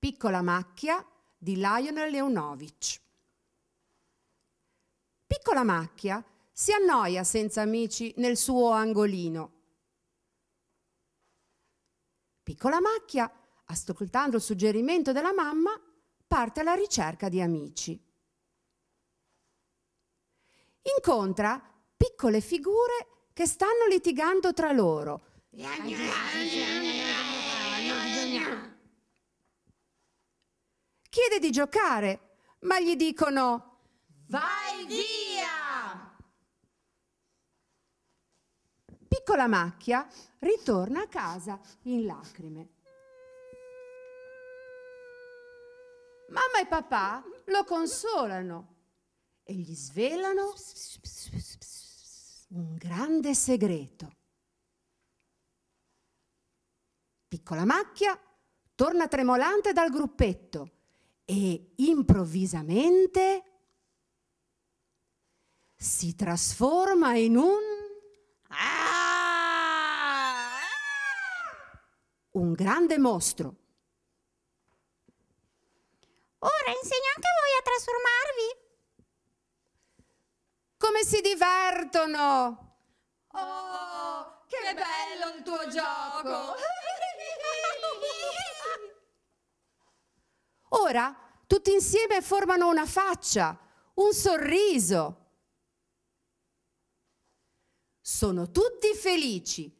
Piccola macchia di Lionel Leonovic. Piccola macchia si annoia senza amici nel suo angolino. Piccola macchia, ascoltando il suggerimento della mamma, parte alla ricerca di amici. Incontra piccole figure che stanno litigando tra loro chiede di giocare, ma gli dicono Vai via! Piccola macchia ritorna a casa in lacrime. Mamma e papà lo consolano e gli svelano un grande segreto. Piccola macchia torna tremolante dal gruppetto e improvvisamente si trasforma in un... Ah! Un grande mostro. Ora insegno anche voi a trasformarvi. Come si divertono! Oh, che bello il tuo gioco! ora tutti insieme formano una faccia, un sorriso. Sono tutti felici